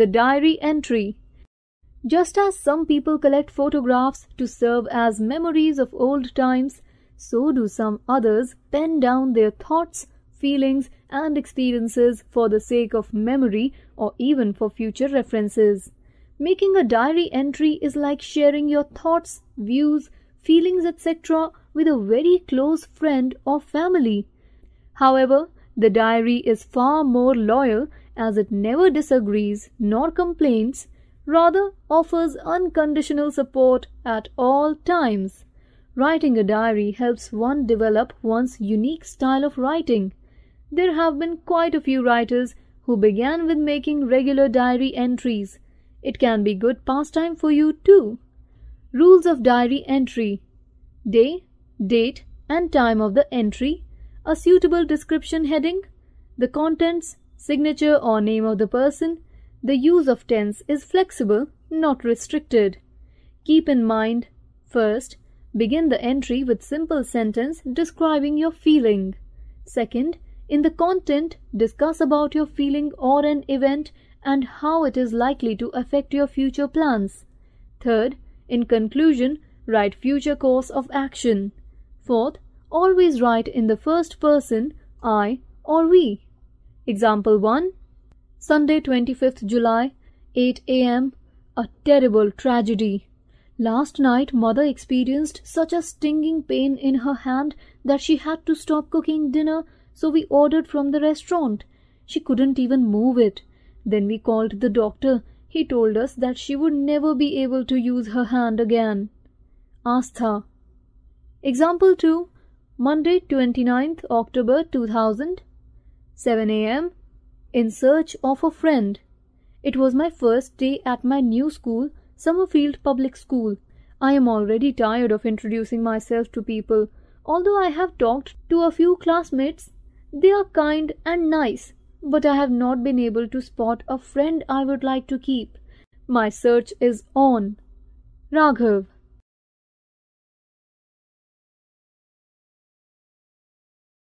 the diary entry. Just as some people collect photographs to serve as memories of old times, so do some others pen down their thoughts, feelings, and experiences for the sake of memory or even for future references. Making a diary entry is like sharing your thoughts, views, feelings, etc., with a very close friend or family. However, the diary is far more loyal as it never disagrees nor complains, rather offers unconditional support at all times. Writing a diary helps one develop one's unique style of writing. There have been quite a few writers who began with making regular diary entries. It can be good pastime for you too. Rules of diary entry Day, date, and time of the entry, a suitable description heading, the contents signature or name of the person, the use of tense is flexible, not restricted. Keep in mind, first, begin the entry with simple sentence describing your feeling. Second, in the content, discuss about your feeling or an event and how it is likely to affect your future plans. Third, in conclusion, write future course of action. Fourth, always write in the first person, I or we. Example 1 Sunday 25th July 8 am a terrible tragedy. Last night, mother experienced such a stinging pain in her hand that she had to stop cooking dinner, so we ordered from the restaurant. She couldn't even move it. Then we called the doctor. He told us that she would never be able to use her hand again. Astha. Example 2 Monday 29th October 2000 7 a.m. in search of a friend. It was my first day at my new school, Summerfield Public School. I am already tired of introducing myself to people. Although I have talked to a few classmates, they are kind and nice, but I have not been able to spot a friend I would like to keep. My search is on. Raghav